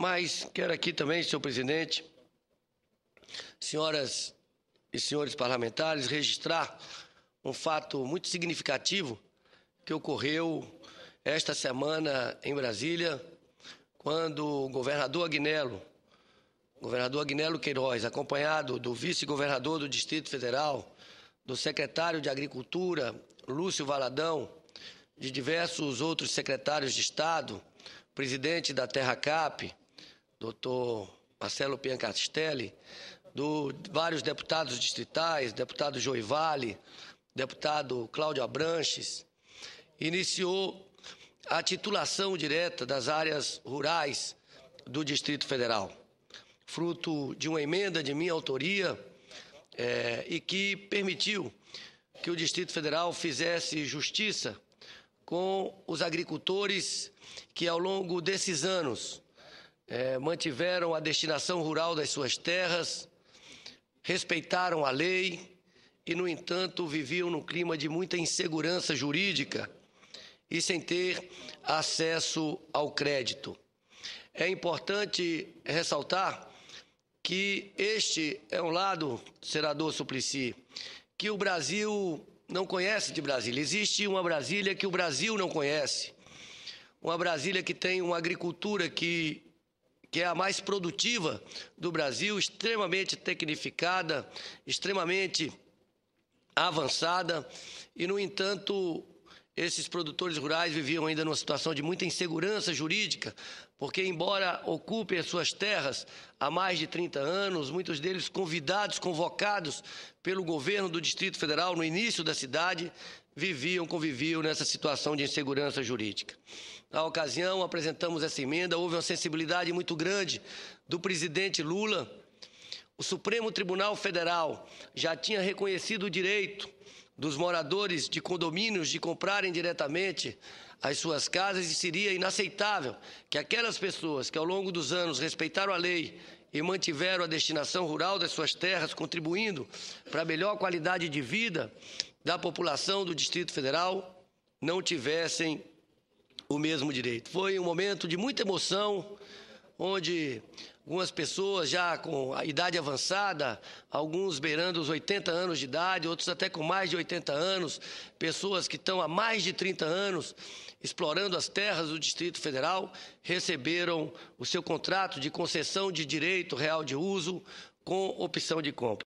Mas quero aqui também, senhor presidente, senhoras e senhores parlamentares, registrar um fato muito significativo que ocorreu esta semana em Brasília, quando o governador Agnello, governador Agnello Queiroz, acompanhado do vice-governador do Distrito Federal, do secretário de Agricultura, Lúcio Valadão, de diversos outros secretários de Estado, presidente da Terra Cap, doutor Marcelo Piancastelli, do vários deputados distritais, deputado Joivale, deputado Cláudio Abranches, iniciou a titulação direta das áreas rurais do Distrito Federal, fruto de uma emenda de minha autoria é, e que permitiu que o Distrito Federal fizesse justiça com os agricultores que, ao longo desses anos, é, mantiveram a destinação rural das suas terras, respeitaram a lei e, no entanto, viviam num clima de muita insegurança jurídica e sem ter acesso ao crédito. É importante ressaltar que este é um lado, senador Suplicy, que o Brasil não conhece de Brasília. Existe uma Brasília que o Brasil não conhece. Uma Brasília que tem uma agricultura que que é a mais produtiva do Brasil, extremamente tecnificada, extremamente avançada, e, no entanto, esses produtores rurais viviam ainda numa situação de muita insegurança jurídica, porque, embora ocupem as suas terras há mais de 30 anos, muitos deles convidados, convocados pelo governo do Distrito Federal no início da cidade, viviam, conviviam nessa situação de insegurança jurídica. Na ocasião, apresentamos essa emenda, houve uma sensibilidade muito grande do presidente Lula. O Supremo Tribunal Federal já tinha reconhecido o direito dos moradores de condomínios de comprarem diretamente as suas casas e seria inaceitável que aquelas pessoas que ao longo dos anos respeitaram a lei e mantiveram a destinação rural das suas terras, contribuindo para a melhor qualidade de vida da população do Distrito Federal, não tivessem o mesmo direito. Foi um momento de muita emoção, onde algumas pessoas já com a idade avançada, alguns beirando os 80 anos de idade, outros até com mais de 80 anos, pessoas que estão há mais de 30 anos explorando as terras do Distrito Federal, receberam o seu contrato de concessão de direito real de uso com opção de compra.